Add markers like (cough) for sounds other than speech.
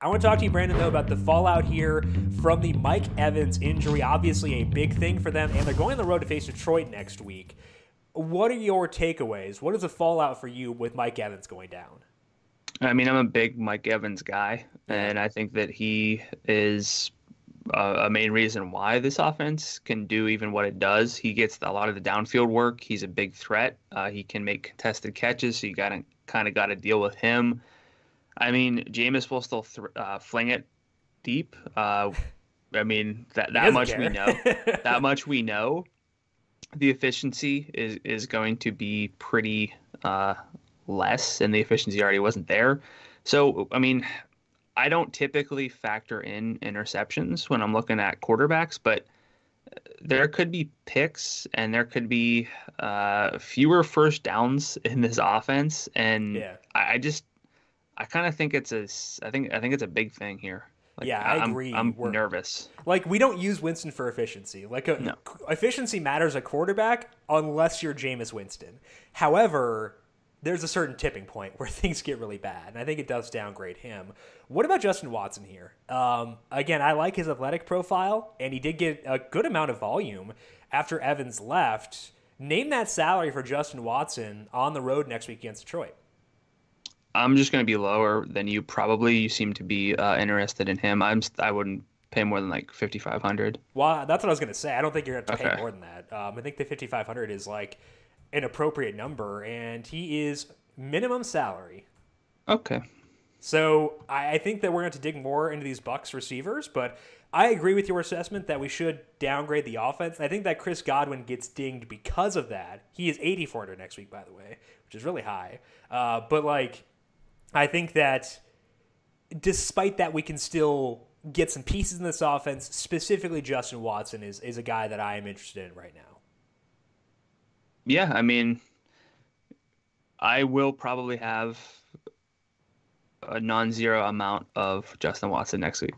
I want to talk to you, Brandon, though, about the fallout here from the Mike Evans injury. Obviously, a big thing for them, and they're going on the road to face Detroit next week. What are your takeaways? What is the fallout for you with Mike Evans going down? I mean, I'm a big Mike Evans guy, and I think that he is uh, a main reason why this offense can do even what it does. He gets a lot of the downfield work. He's a big threat. Uh, he can make contested catches, so you got to kind of got to deal with him. I mean, Jameis will still th- uh, fling it deep. Uh, I mean that that much care. we know. (laughs) that much we know. The efficiency is is going to be pretty uh, less, and the efficiency already wasn't there. So I mean, I don't typically factor in interceptions when I'm looking at quarterbacks, but uh, there could be picks and there could be uh, fewer first downs in this offense, and yeah. I, I just I kind of think it's a I think I think it's a big thing here. Like, yeah, I I'm, agree. I'm We're, nervous. Like we don't use Winston for efficiency. Like a, no. efficiency matters a quarterback unless you're Jameis Winston. However, there's a certain tipping point where (laughs) things get really bad, and I think it does downgrade him. What about Justin Watson here? Um, again, I like his athletic profile, and he did get a good amount of volume after Evans left. Name that salary for Justin Watson on the road next week against Detroit. I'm just going to be lower than you. Probably you seem to be uh, interested in him. I'm I wouldn't pay more than like 5500 well that's what i was going to say i don't think you're going to have to okay. pay more than that um, i think the 5500 is like an appropriate number and he is minimum salary okay so i, I think that we're going to dig more into these bucks receivers but i agree with your assessment that we should downgrade the offense i think that chris godwin gets dinged because of that he is 8400 next week by the way which is really high uh, but like I think that despite that, we can still get some pieces in this offense. Specifically, Justin Watson is is a guy that I am interested in right now. Yeah, I mean, I will probably have a non-zero amount of Justin Watson next week.